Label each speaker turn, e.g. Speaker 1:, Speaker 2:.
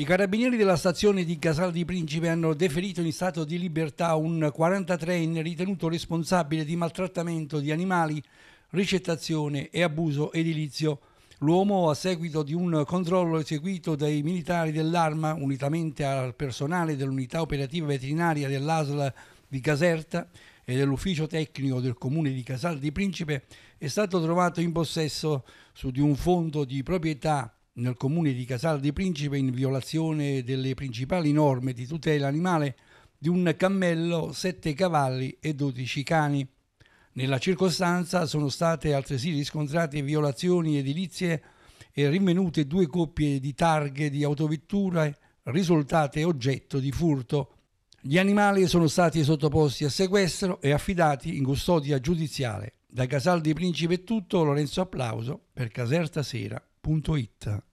Speaker 1: I carabinieri della stazione di Casal di Principe hanno deferito in stato di libertà un 43enne ritenuto responsabile di maltrattamento di animali, ricettazione e abuso edilizio. L'uomo, a seguito di un controllo eseguito dai militari dell'arma, unitamente al personale dell'unità operativa veterinaria dell'ASL di Caserta e dell'ufficio tecnico del comune di Casal di Principe, è stato trovato in possesso su di un fondo di proprietà nel comune di Casal di Principe in violazione delle principali norme di tutela animale di un cammello, sette cavalli e dodici cani. Nella circostanza sono state altresì riscontrate violazioni edilizie e rinvenute due coppie di targhe di autovetture risultate oggetto di furto. Gli animali sono stati sottoposti a sequestro e affidati in custodia giudiziale. Da Casal di Principe è tutto, Lorenzo Applauso per Caserta Sera www.radioticino.it